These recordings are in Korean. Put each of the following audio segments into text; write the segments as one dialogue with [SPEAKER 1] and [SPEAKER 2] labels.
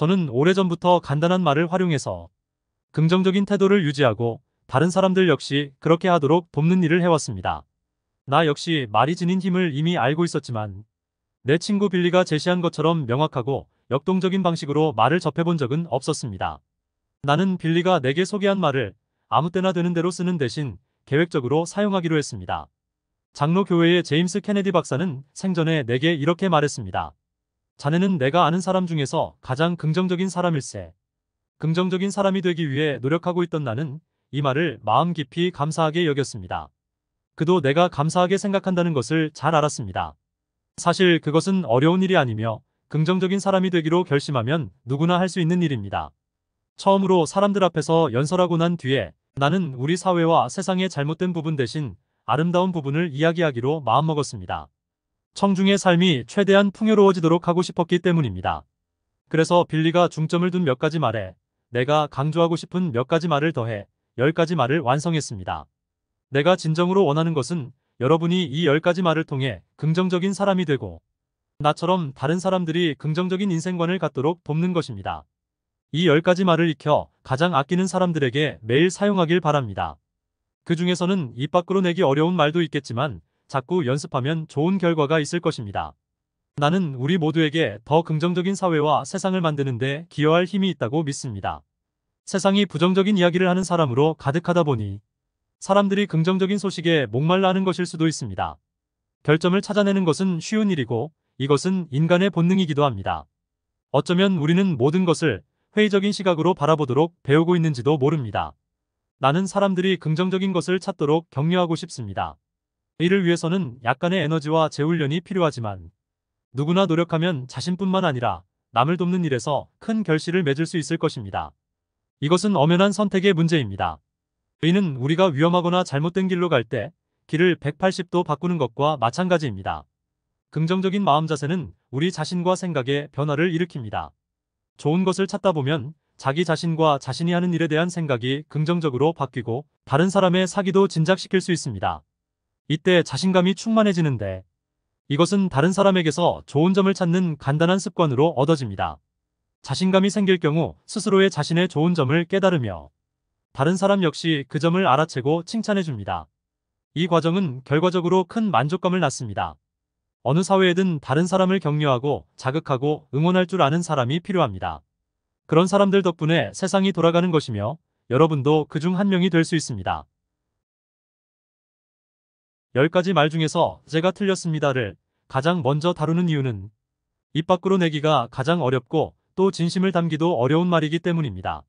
[SPEAKER 1] 저는 오래전부터 간단한 말을 활용해서 긍정적인 태도를 유지하고 다른 사람들 역시 그렇게 하도록 돕는 일을 해왔습니다. 나 역시 말이 지닌 힘을 이미 알고 있었지만 내 친구 빌리가 제시한 것처럼 명확하고 역동적인 방식으로 말을 접해본 적은 없었습니다. 나는 빌리가 내게 소개한 말을 아무 때나 되는 대로 쓰는 대신 계획적으로 사용하기로 했습니다. 장로교회의 제임스 케네디 박사는 생전에 내게 이렇게 말했습니다. 자네는 내가 아는 사람 중에서 가장 긍정적인 사람일세. 긍정적인 사람이 되기 위해 노력하고 있던 나는 이 말을 마음 깊이 감사하게 여겼습니다. 그도 내가 감사하게 생각한다는 것을 잘 알았습니다. 사실 그것은 어려운 일이 아니며 긍정적인 사람이 되기로 결심하면 누구나 할 수 있는 일입니다. 처음으로 사람들 앞에서 연설하고 난 뒤에 나는 우리 사회와 세상의 잘못된 부분 대신 아름다운 부분을 이야기하기로 마음먹었습니다. 청중의 삶이 최대한 풍요로워지도록 하고 싶었기 때문입니다. 그래서 빌리가 중점을 둔 몇 가지 말에 내가 강조하고 싶은 몇 가지 말을 더해 10가지 말을 완성했습니다. 내가 진정으로 원하는 것은 여러분이 이 10가지 말을 통해 긍정적인 사람이 되고 나처럼 다른 사람들이 긍정적인 인생관을 갖도록 돕는 것입니다. 이 10가지 말을 익혀 가장 아끼는 사람들에게 매일 사용하길 바랍니다. 그 중에서는 입 밖으로 내기 어려운 말도 있겠지만 자꾸 연습하면 좋은 결과가 있을 것입니다. 나는 우리 모두에게 더 긍정적인 사회와 세상을 만드는데 기여할 힘이 있다고 믿습니다. 세상이 부정적인 이야기를 하는 사람으로 가득하다 보니 사람들이 긍정적인 소식에 목말라 하는 것일 수도 있습니다. 결점을 찾아내는 것은 쉬운 일이고 이것은 인간의 본능이기도 합니다. 어쩌면 우리는 모든 것을 회의적인 시각으로 바라보도록 배우고 있는지도 모릅니다. 나는 사람들이 긍정적인 것을 찾도록 격려하고 싶습니다. 이를 위해서는 약간의 에너지와 재훈련이 필요하지만 누구나 노력하면 자신뿐만 아니라 남을 돕는 일에서 큰 결실을 맺을 수 있을 것입니다. 이것은 엄연한 선택의 문제입니다. 의는 우리가 위험하거나 잘못된 길로 갈 때 길을 180도 바꾸는 것과 마찬가지입니다. 긍정적인 마음 자세는 우리 자신과 생각의 변화를 일으킵니다. 좋은 것을 찾다 보면 자기 자신과 자신이 하는 일에 대한 생각이 긍정적으로 바뀌고 다른 사람의 사기도 진작시킬 수 있습니다. 이때 자신감이 충만해지는데 이것은 다른 사람에게서 좋은 점을 찾는 간단한 습관으로 얻어집니다. 자신감이 생길 경우 스스로의 자신의 좋은 점을 깨달으며 다른 사람 역시 그 점을 알아채고 칭찬해줍니다. 이 과정은 결과적으로 큰 만족감을 낳습니다. 어느 사회에든 다른 사람을 격려하고 자극하고 응원할 줄 아는 사람이 필요합니다. 그런 사람들 덕분에 세상이 돌아가는 것이며 여러분도 그 중 한 명이 될 수 있습니다. 10가지 말 중에서 제가 틀렸습니다를 가장 먼저 다루는 이유는 입 밖으로 내기가 가장 어렵고 또 진심을 담기도 어려운 말이기 때문입니다.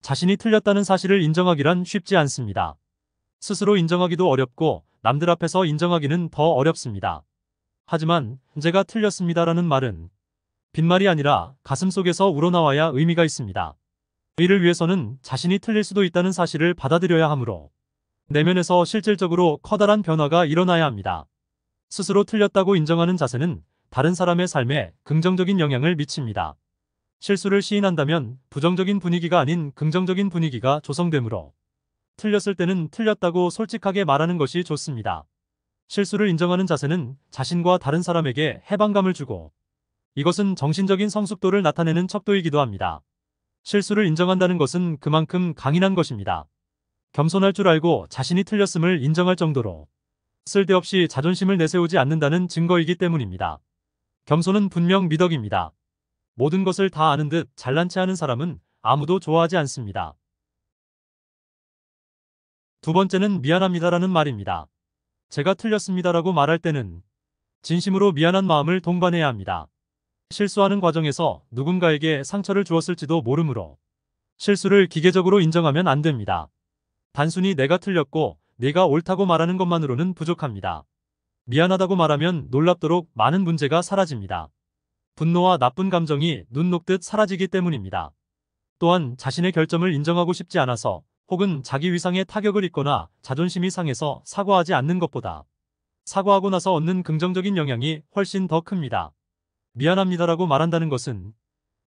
[SPEAKER 1] 자신이 틀렸다는 사실을 인정하기란 쉽지 않습니다. 스스로 인정하기도 어렵고 남들 앞에서 인정하기는 더 어렵습니다. 하지만 제가 틀렸습니다라는 말은 빈말이 아니라 가슴 속에서 우러나와야 의미가 있습니다. 이를 위해서는 자신이 틀릴 수도 있다는 사실을 받아들여야 하므로 내면에서 실질적으로 커다란 변화가 일어나야 합니다. 스스로 틀렸다고 인정하는 자세는 다른 사람의 삶에 긍정적인 영향을 미칩니다. 실수를 시인한다면 부정적인 분위기가 아닌 긍정적인 분위기가 조성되므로 틀렸을 때는 틀렸다고 솔직하게 말하는 것이 좋습니다. 실수를 인정하는 자세는 자신과 다른 사람에게 해방감을 주고 이것은 정신적인 성숙도를 나타내는 척도이기도 합니다. 실수를 인정한다는 것은 그만큼 강인한 것입니다. 겸손할 줄 알고 자신이 틀렸음을 인정할 정도로 쓸데없이 자존심을 내세우지 않는다는 증거이기 때문입니다. 겸손은 분명 미덕입니다. 모든 것을 다 아는 듯 잘난 체 하는 사람은 아무도 좋아하지 않습니다. 두 번째는 미안합니다라는 말입니다. 제가 틀렸습니다라고 말할 때는 진심으로 미안한 마음을 동반해야 합니다. 실수하는 과정에서 누군가에게 상처를 주었을지도 모르므로 실수를 기계적으로 인정하면 안 됩니다. 단순히 내가 틀렸고 내가 옳다고 말하는 것만으로는 부족합니다. 미안하다고 말하면 놀랍도록 많은 문제가 사라집니다. 분노와 나쁜 감정이 눈 녹듯 사라지기 때문입니다. 또한 자신의 결점을 인정하고 싶지 않아서 혹은 자기 위상에 타격을 입거나 자존심이 상해서 사과하지 않는 것보다 사과하고 나서 얻는 긍정적인 영향이 훨씬 더 큽니다. 미안합니다라고 말한다는 것은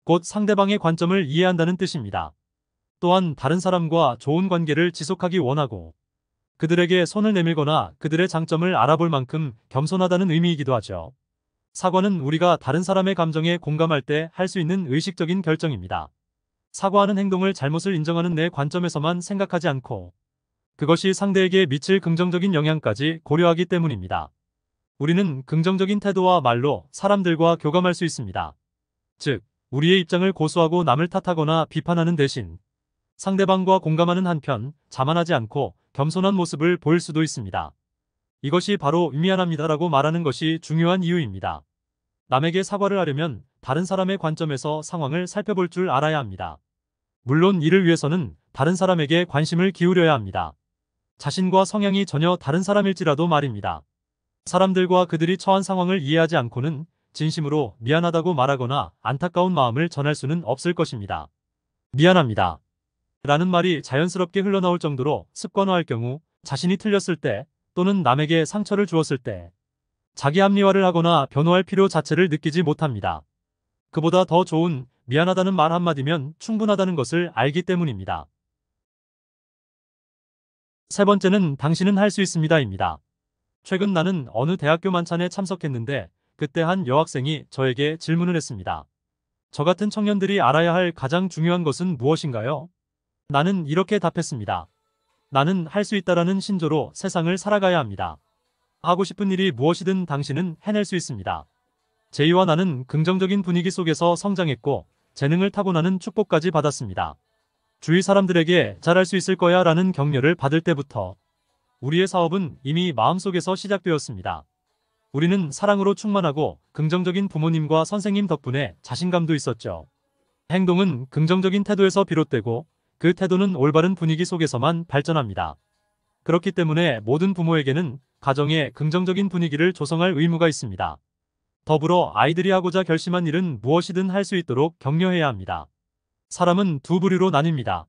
[SPEAKER 1] 곧 상대방의 관점을 이해한다는 뜻입니다. 또한 다른 사람과 좋은 관계를 지속하기 원하고 그들에게 손을 내밀거나 그들의 장점을 알아볼 만큼 겸손하다는 의미이기도 하죠. 사과는 우리가 다른 사람의 감정에 공감할 때 할 수 있는 의식적인 결정입니다. 사과하는 행동을 잘못을 인정하는 내 관점에서만 생각하지 않고 그것이 상대에게 미칠 긍정적인 영향까지 고려하기 때문입니다. 우리는 긍정적인 태도와 말로 사람들과 교감할 수 있습니다. 즉, 우리의 입장을 고수하고 남을 탓하거나 비판하는 대신 상대방과 공감하는 한편 자만하지 않고 겸손한 모습을 보일 수도 있습니다. 이것이 바로 미안합니다라고 말하는 것이 중요한 이유입니다. 남에게 사과를 하려면 다른 사람의 관점에서 상황을 살펴볼 줄 알아야 합니다. 물론 이를 위해서는 다른 사람에게 관심을 기울여야 합니다. 자신과 성향이 전혀 다른 사람일지라도 말입니다. 사람들과 그들이 처한 상황을 이해하지 않고는 진심으로 미안하다고 말하거나 안타까운 마음을 전할 수는 없을 것입니다. 미안합니다. 라는 말이 자연스럽게 흘러나올 정도로 습관화할 경우 자신이 틀렸을 때 또는 남에게 상처를 주었을 때 자기 합리화를 하거나 변호할 필요 자체를 느끼지 못합니다. 그보다 더 좋은 미안하다는 말 한마디면 충분하다는 것을 알기 때문입니다. 세 번째는 당신은 할 수 있습니다입니다. 최근 나는 어느 대학교 만찬에 참석했는데 그때 한 여학생이 저에게 질문을 했습니다. 저 같은 청년들이 알아야 할 가장 중요한 것은 무엇인가요? 나는 이렇게 답했습니다. 나는 할 수 있다라는 신조로 세상을 살아가야 합니다. 하고 싶은 일이 무엇이든 당신은 해낼 수 있습니다. 제이와 나는 긍정적인 분위기 속에서 성장했고 재능을 타고나는 축복까지 받았습니다. 주위 사람들에게 잘할 수 있을 거야 라는 격려를 받을 때부터 우리의 사업은 이미 마음속에서 시작되었습니다. 우리는 사랑으로 충만하고 긍정적인 부모님과 선생님 덕분에 자신감도 있었죠. 행동은 긍정적인 태도에서 비롯되고 그 태도는 올바른 분위기 속에서만 발전합니다. 그렇기 때문에 모든 부모에게는 가정에 긍정적인 분위기를 조성할 의무가 있습니다. 더불어 아이들이 하고자 결심한 일은 무엇이든 할 수 있도록 격려해야 합니다. 사람은 두 부류로 나뉩니다.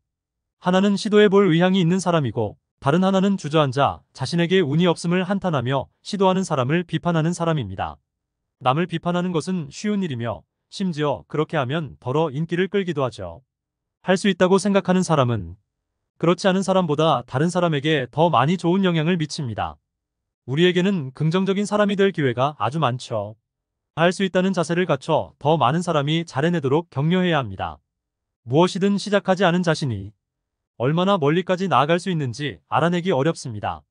[SPEAKER 1] 하나는 시도해 볼 의향이 있는 사람이고 다른 하나는 주저앉아 자신에게 운이 없음을 한탄하며 시도하는 사람을 비판하는 사람입니다. 남을 비판하는 것은 쉬운 일이며 심지어 그렇게 하면 더러 인기를 끌기도 하죠. 할수 있다고 생각하는 사람은 그렇지 않은 사람보다 다른 사람에게 더 많이 좋은 영향을 미칩니다. 우리에게는 긍정적인 사람이 될 기회가 아주 많죠. 할 수 있다는 자세를 갖춰 더 많은 사람이 잘해내도록 격려해야 합니다. 무엇이든 시작하지 않은 자신이 얼마나 멀리까지 나아갈 수 있는지 알아내기 어렵습니다.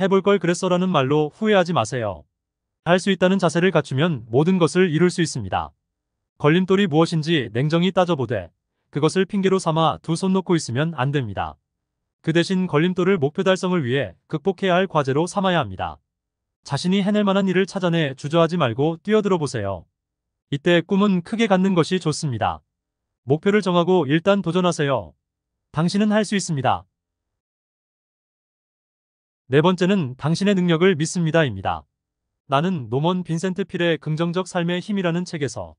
[SPEAKER 1] 해볼 걸 그랬어라는 말로 후회하지 마세요. 할 수 있다는 자세를 갖추면 모든 것을 이룰 수 있습니다. 걸림돌이 무엇인지 냉정히 따져보되 그것을 핑계로 삼아 두 손 놓고 있으면 안 됩니다. 그 대신 걸림돌을 목표 달성을 위해 극복해야 할 과제로 삼아야 합니다. 자신이 해낼 만한 일을 찾아내 주저하지 말고 뛰어들어 보세요. 이때 꿈은 크게 갖는 것이 좋습니다. 목표를 정하고 일단 도전하세요. 당신은 할 수 있습니다. 네 번째는 당신의 능력을 믿습니다입니다. 나는 노먼 빈센트 필의 긍정적 삶의 힘이라는 책에서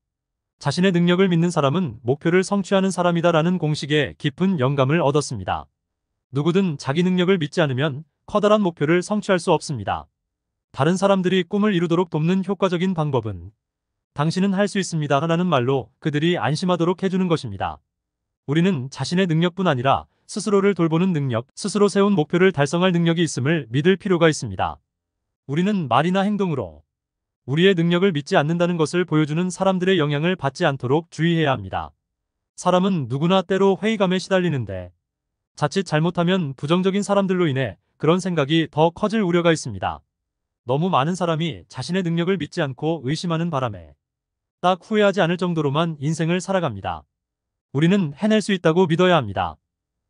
[SPEAKER 1] 자신의 능력을 믿는 사람은 목표를 성취하는 사람이다라는 공식에 깊은 영감을 얻었습니다. 누구든 자기 능력을 믿지 않으면 커다란 목표를 성취할 수 없습니다. 다른 사람들이 꿈을 이루도록 돕는 효과적인 방법은 당신은 할 수 있습니다 라는 말로 그들이 안심하도록 해주는 것입니다. 우리는 자신의 능력뿐 아니라 스스로를 돌보는 능력, 스스로 세운 목표를 달성할 능력이 있음을 믿을 필요가 있습니다. 우리는 말이나 행동으로 우리의 능력을 믿지 않는다는 것을 보여주는 사람들의 영향을 받지 않도록 주의해야 합니다. 사람은 누구나 때로 회의감에 시달리는데 자칫 잘못하면 부정적인 사람들로 인해 그런 생각이 더 커질 우려가 있습니다. 너무 많은 사람이 자신의 능력을 믿지 않고 의심하는 바람에 딱 후회하지 않을 정도로만 인생을 살아갑니다. 우리는 해낼 수 있다고 믿어야 합니다.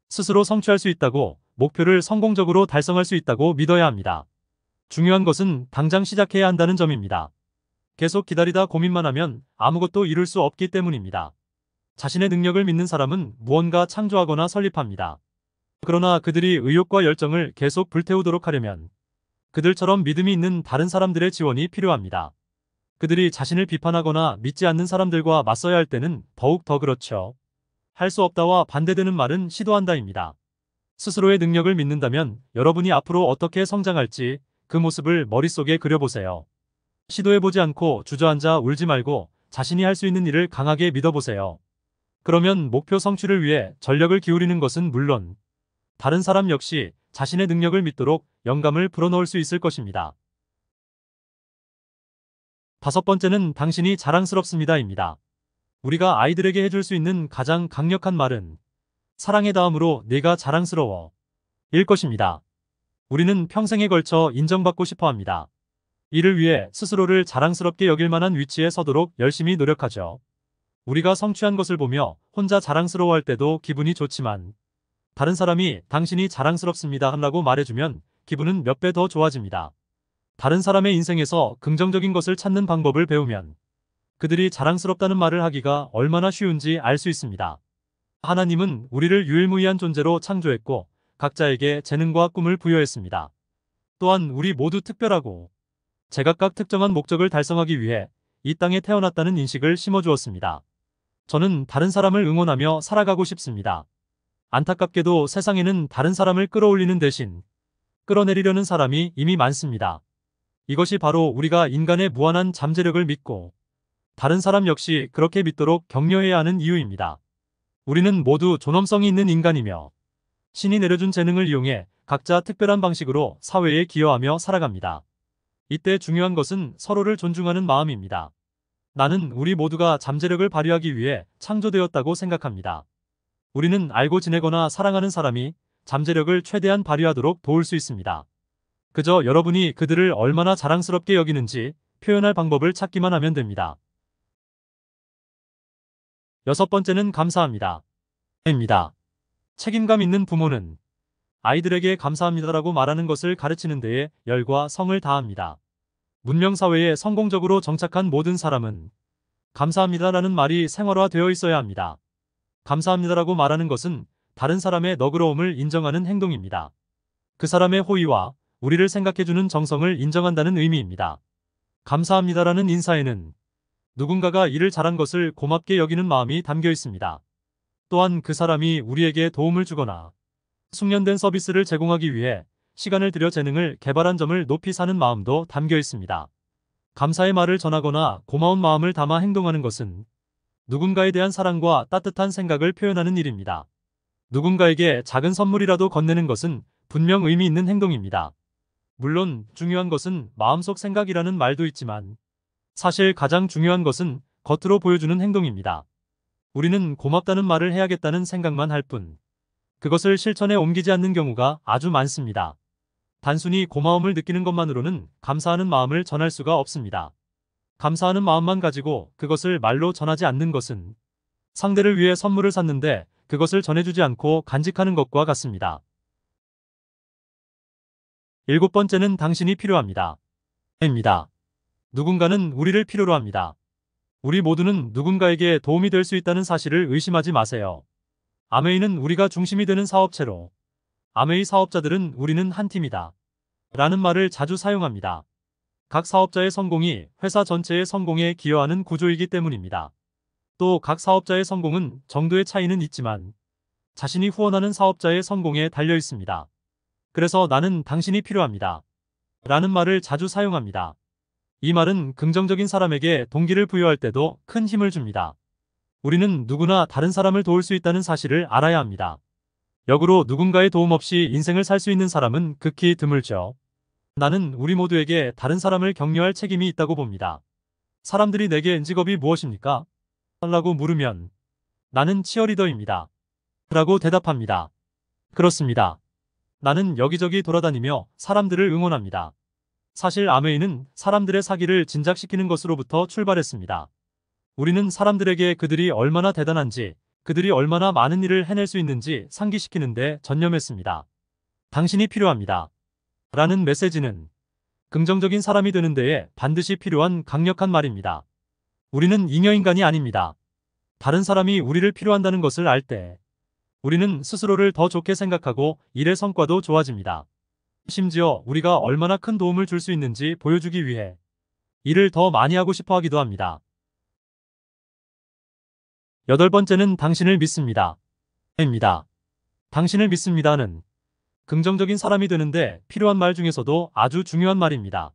[SPEAKER 1] 스스로 성취할 수 있다고 목표를 성공적으로 달성할 수 있다고 믿어야 합니다. 중요한 것은 당장 시작해야 한다는 점입니다. 계속 기다리다 고민만 하면 아무것도 이룰 수 없기 때문입니다. 자신의 능력을 믿는 사람은 무언가 창조하거나 설립합니다. 그러나 그들이 의욕과 열정을 계속 불태우도록 하려면 그들처럼 믿음이 있는 다른 사람들의 지원이 필요합니다. 그들이 자신을 비판하거나 믿지 않는 사람들과 맞서야 할 때는 더욱 더 그렇죠. 할 수 없다와 반대되는 말은 시도한다입니다. 스스로의 능력을 믿는다면 여러분이 앞으로 어떻게 성장할지 그 모습을 머릿속에 그려보세요. 시도해보지 않고 주저앉아 울지 말고 자신이 할 수 있는 일을 강하게 믿어보세요. 그러면 목표 성취를 위해 전력을 기울이는 것은 물론 다른 사람 역시 자신의 능력을 믿도록 영감을 불어넣을 수 있을 것입니다. 다섯 번째는 당신이 자랑스럽습니다입니다. 우리가 아이들에게 해줄 수 있는 가장 강력한 말은 사랑의 다음으로 내가 자랑스러워 일 것입니다. 우리는 평생에 걸쳐 인정받고 싶어 합니다. 이를 위해 스스로를 자랑스럽게 여길 만한 위치에 서도록 열심히 노력하죠. 우리가 성취한 것을 보며 혼자 자랑스러워할 때도 기분이 좋지만 다른 사람이 당신이 자랑스럽습니다 하라고 말해주면 기분은 몇 배 더 좋아집니다. 다른 사람의 인생에서 긍정적인 것을 찾는 방법을 배우면 그들이 자랑스럽다는 말을 하기가 얼마나 쉬운지 알 수 있습니다. 하나님은 우리를 유일무이한 존재로 창조했고 각자에게 재능과 꿈을 부여했습니다. 또한 우리 모두 특별하고 제각각 특정한 목적을 달성하기 위해 이 땅에 태어났다는 인식을 심어주었습니다. 저는 다른 사람을 응원하며 살아가고 싶습니다. 안타깝게도 세상에는 다른 사람을 끌어올리는 대신 끌어내리려는 사람이 이미 많습니다. 이것이 바로 우리가 인간의 무한한 잠재력을 믿고 다른 사람 역시 그렇게 믿도록 격려해야 하는 이유입니다. 우리는 모두 존엄성이 있는 인간이며 신이 내려준 재능을 이용해 각자 특별한 방식으로 사회에 기여하며 살아갑니다. 이때 중요한 것은 서로를 존중하는 마음입니다. 나는 우리 모두가 잠재력을 발휘하기 위해 창조되었다고 생각합니다. 우리는 알고 지내거나 사랑하는 사람이 잠재력을 최대한 발휘하도록 도울 수 있습니다. 그저 여러분이 그들을 얼마나 자랑스럽게 여기는지 표현할 방법을 찾기만 하면 됩니다. 여섯 번째는 감사합니다. 입니다. 책임감 있는 부모는 아이들에게 감사합니다라고 말하는 것을 가르치는 데에 열과 성을 다합니다. 문명사회에 성공적으로 정착한 모든 사람은 감사합니다라는 말이 생활화되어 있어야 합니다. 감사합니다라고 말하는 것은 다른 사람의 너그러움을 인정하는 행동입니다. 그 사람의 호의와 우리를 생각해주는 정성을 인정한다는 의미입니다. 감사합니다라는 인사에는 누군가가 일을 잘한 것을 고맙게 여기는 마음이 담겨 있습니다. 또한 그 사람이 우리에게 도움을 주거나 숙련된 서비스를 제공하기 위해 시간을 들여 재능을 개발한 점을 높이 사는 마음도 담겨 있습니다. 감사의 말을 전하거나 고마운 마음을 담아 행동하는 것은 누군가에 대한 사랑과 따뜻한 생각을 표현하는 일입니다. 누군가에게 작은 선물이라도 건네는 것은 분명 의미 있는 행동입니다. 물론 중요한 것은 마음속 생각이라는 말도 있지만 사실 가장 중요한 것은 겉으로 보여주는 행동입니다. 우리는 고맙다는 말을 해야겠다는 생각만 할 뿐, 그것을 실천에 옮기지 않는 경우가 아주 많습니다. 단순히 고마움을 느끼는 것만으로는 감사하는 마음을 전할 수가 없습니다. 감사하는 마음만 가지고 그것을 말로 전하지 않는 것은 상대를 위해 선물을 샀는데 그것을 전해주지 않고 간직하는 것과 같습니다. 일곱 번째는 당신이 필요합니다. 입니다. 누군가는 우리를 필요로 합니다. 우리 모두는 누군가에게 도움이 될 수 있다는 사실을 의심하지 마세요. 아메이는 우리가 중심이 되는 사업체로 아메이 사업자들은 우리는 한 팀이다. 라는 말을 자주 사용합니다. 각 사업자의 성공이 회사 전체의 성공에 기여하는 구조이기 때문입니다. 또 각 사업자의 성공은 정도의 차이는 있지만 자신이 후원하는 사업자의 성공에 달려 있습니다. 그래서 나는 당신이 필요합니다. 라는 말을 자주 사용합니다. 이 말은 긍정적인 사람에게 동기를 부여할 때도 큰 힘을 줍니다. 우리는 누구나 다른 사람을 도울 수 있다는 사실을 알아야 합니다. 역으로 누군가의 도움 없이 인생을 살 수 있는 사람은 극히 드물죠. 나는 우리 모두에게 다른 사람을 격려할 책임이 있다고 봅니다. 사람들이 내게 직업이 무엇입니까? 라고 물으면 나는 치어리더입니다. 라고 대답합니다. 그렇습니다. 나는 여기저기 돌아다니며 사람들을 응원합니다. 사실 아메이는 사람들의 사기를 진작시키는 것으로부터 출발했습니다. 우리는 사람들에게 그들이 얼마나 대단한지, 그들이 얼마나 많은 일을 해낼 수 있는지 상기시키는데 전념했습니다. 당신이 필요합니다. 라는 메시지는 긍정적인 사람이 되는 데에 반드시 필요한 강력한 말입니다. 우리는 잉여인간이 아닙니다. 다른 사람이 우리를 필요한다는 것을 알 때 우리는 스스로를 더 좋게 생각하고 일의 성과도 좋아집니다. 심지어 우리가 얼마나 큰 도움을 줄 수 있는지 보여주기 위해 일을 더 많이 하고 싶어 하기도 합니다. 여덟 번째는 당신을 믿습니다. 입니다. 당신을 믿습니다는 긍정적인 사람이 되는데 필요한 말 중에서도 아주 중요한 말입니다.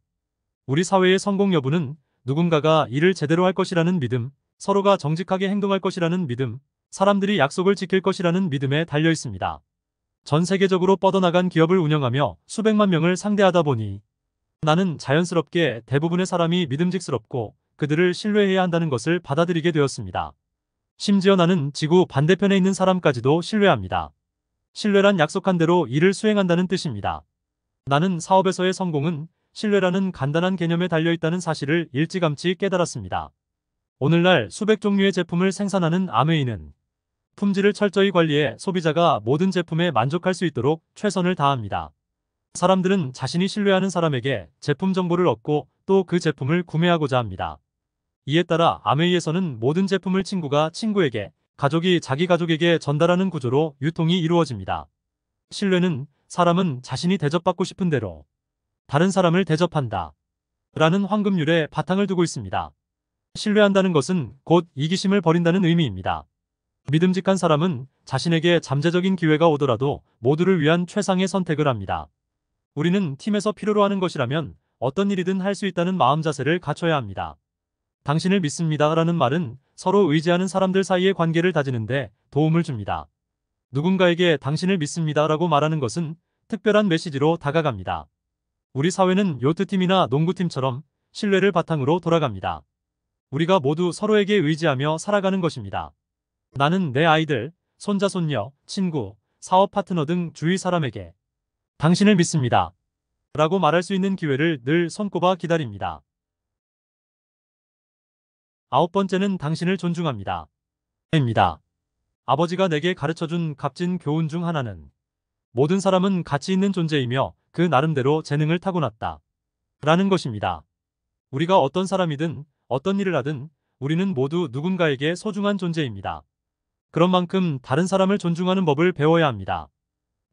[SPEAKER 1] 우리 사회의 성공 여부는 누군가가 일을 제대로 할 것이라는 믿음, 서로가 정직하게 행동할 것이라는 믿음, 사람들이 약속을 지킬 것이라는 믿음에 달려 있습니다. 전 세계적으로 뻗어나간 기업을 운영하며 수백만 명을 상대하다 보니 나는 자연스럽게 대부분의 사람이 믿음직스럽고 그들을 신뢰해야 한다는 것을 받아들이게 되었습니다. 심지어 나는 지구 반대편에 있는 사람까지도 신뢰합니다. 신뢰란 약속한 대로 일을 수행한다는 뜻입니다. 나는 사업에서의 성공은 신뢰라는 간단한 개념에 달려있다는 사실을 일찌감치 깨달았습니다. 오늘날 수백 종류의 제품을 생산하는 아메이는 품질을 철저히 관리해 소비자가 모든 제품에 만족할 수 있도록 최선을 다합니다. 사람들은 자신이 신뢰하는 사람에게 제품 정보를 얻고 또 그 제품을 구매하고자 합니다. 이에 따라 아메이에서는 모든 제품을 친구가 친구에게, 가족이 자기 가족에게 전달하는 구조로 유통이 이루어집니다. 신뢰는 사람은 자신이 대접받고 싶은 대로 다른 사람을 대접한다. 라는 황금률에 바탕을 두고 있습니다. 신뢰한다는 것은 곧 이기심을 버린다는 의미입니다. 믿음직한 사람은 자신에게 잠재적인 기회가 오더라도 모두를 위한 최상의 선택을 합니다. 우리는 팀에서 필요로 하는 것이라면 어떤 일이든 할 수 있다는 마음 자세를 갖춰야 합니다. 당신을 믿습니다 라는 말은 서로 의지하는 사람들 사이의 관계를 다지는데 도움을 줍니다. 누군가에게 당신을 믿습니다 라고 말하는 것은 특별한 메시지로 다가갑니다. 우리 사회는 요트팀이나 농구팀처럼 신뢰를 바탕으로 돌아갑니다. 우리가 모두 서로에게 의지하며 살아가는 것입니다. 나는 내 아이들, 손자 손녀, 친구, 사업 파트너 등 주위 사람에게 당신을 믿습니다. 라고 말할 수 있는 기회를 늘 손꼽아 기다립니다. 아홉 번째는 당신을 존중합니다. 입니다. 아버지가 내게 가르쳐준 값진 교훈 중 하나는 모든 사람은 가치 있는 존재이며 그 나름대로 재능을 타고났다. 라는 것입니다. 우리가 어떤 사람이든 어떤 일을 하든 우리는 모두 누군가에게 소중한 존재입니다. 그런 만큼 다른 사람을 존중하는 법을 배워야 합니다.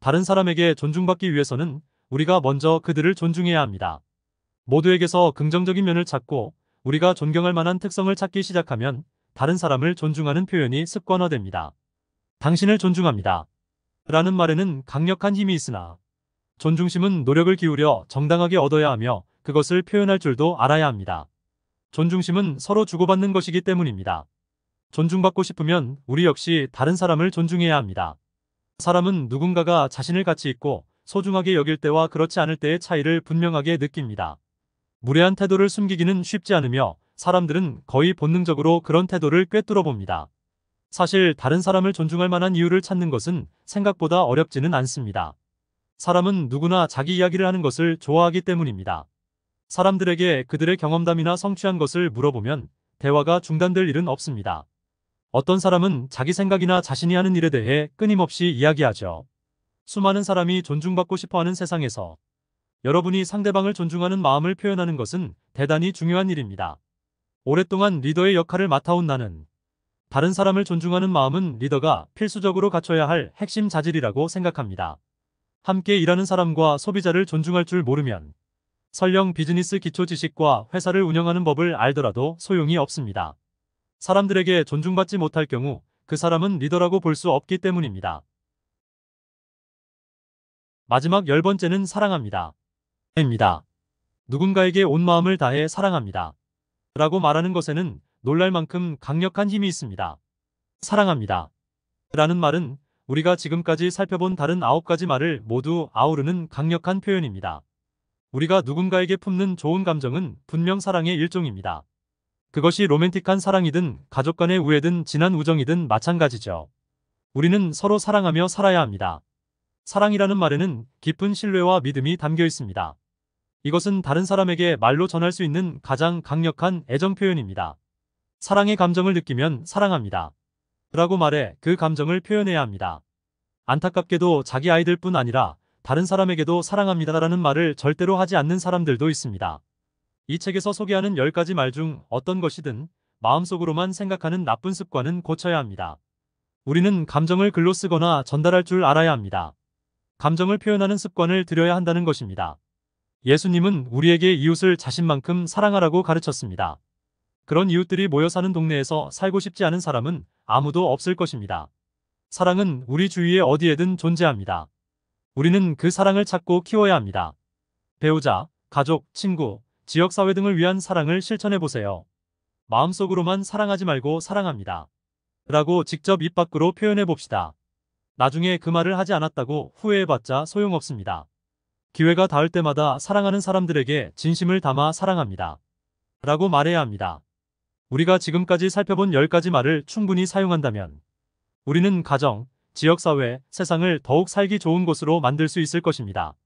[SPEAKER 1] 다른 사람에게 존중받기 위해서는 우리가 먼저 그들을 존중해야 합니다. 모두에게서 긍정적인 면을 찾고 우리가 존경할 만한 특성을 찾기 시작하면 다른 사람을 존중하는 표현이 습관화됩니다. 당신을 존중합니다. 라는 말에는 강력한 힘이 있으나 존중심은 노력을 기울여 정당하게 얻어야 하며 그것을 표현할 줄도 알아야 합니다. 존중심은 서로 주고받는 것이기 때문입니다. 존중받고 싶으면 우리 역시 다른 사람을 존중해야 합니다. 사람은 누군가가 자신을 가치 있고 소중하게 여길 때와 그렇지 않을 때의 차이를 분명하게 느낍니다. 무례한 태도를 숨기기는 쉽지 않으며 사람들은 거의 본능적으로 그런 태도를 꿰뚫어 봅니다. 사실 다른 사람을 존중할 만한 이유를 찾는 것은 생각보다 어렵지는 않습니다. 사람은 누구나 자기 이야기를 하는 것을 좋아하기 때문입니다. 사람들에게 그들의 경험담이나 성취한 것을 물어보면 대화가 중단될 일은 없습니다. 어떤 사람은 자기 생각이나 자신이 하는 일에 대해 끊임없이 이야기하죠. 수많은 사람이 존중받고 싶어하는 세상에서 여러분이 상대방을 존중하는 마음을 표현하는 것은 대단히 중요한 일입니다. 오랫동안 리더의 역할을 맡아온 나는 다른 사람을 존중하는 마음은 리더가 필수적으로 갖춰야 할 핵심 자질이라고 생각합니다. 함께 일하는 사람과 소비자를 존중할 줄 모르면 설령 비즈니스 기초 지식과 회사를 운영하는 법을 알더라도 소용이 없습니다. 사람들에게 존중받지 못할 경우 그 사람은 리더라고 볼 수 없기 때문입니다. 마지막 열 번째는 사랑합니다. 입니다. 누군가에게 온 마음을 다해 사랑합니다. 라고 말하는 것에는 놀랄 만큼 강력한 힘이 있습니다. 사랑합니다. 라는 말은 우리가 지금까지 살펴본 다른 아홉 가지 말을 모두 아우르는 강력한 표현입니다. 우리가 누군가에게 품는 좋은 감정은 분명 사랑의 일종입니다. 그것이 로맨틱한 사랑이든 가족 간의 우애든 진한 우정이든 마찬가지죠. 우리는 서로 사랑하며 살아야 합니다. 사랑이라는 말에는 깊은 신뢰와 믿음이 담겨 있습니다. 이것은 다른 사람에게 말로 전할 수 있는 가장 강력한 애정 표현입니다. 사랑의 감정을 느끼면 사랑합니다. 라고 말해 그 감정을 표현해야 합니다. 안타깝게도 자기 아이들뿐 아니라 다른 사람에게도 사랑합니다라는 말을 절대로 하지 않는 사람들도 있습니다. 이 책에서 소개하는 10가지 말 중 어떤 것이든 마음속으로만 생각하는 나쁜 습관은 고쳐야 합니다. 우리는 감정을 글로 쓰거나 전달할 줄 알아야 합니다. 감정을 표현하는 습관을 들여야 한다는 것입니다. 예수님은 우리에게 이웃을 자신만큼 사랑하라고 가르쳤습니다. 그런 이웃들이 모여 사는 동네에서 살고 싶지 않은 사람은 아무도 없을 것입니다. 사랑은 우리 주위에 어디에든 존재합니다. 우리는 그 사랑을 찾고 키워야 합니다. 배우자, 가족, 친구, 지역사회 등을 위한 사랑을 실천해보세요. 마음속으로만 사랑하지 말고 사랑합니다. 라고 직접 입 밖으로 표현해봅시다. 나중에 그 말을 하지 않았다고 후회해봤자 소용없습니다. 기회가 닿을 때마다 사랑하는 사람들에게 진심을 담아 사랑합니다. 라고 말해야 합니다. 우리가 지금까지 살펴본 10가지 말을 충분히 사용한다면 우리는 가정, 지역사회, 세상을 더욱 살기 좋은 곳으로 만들 수 있을 것입니다.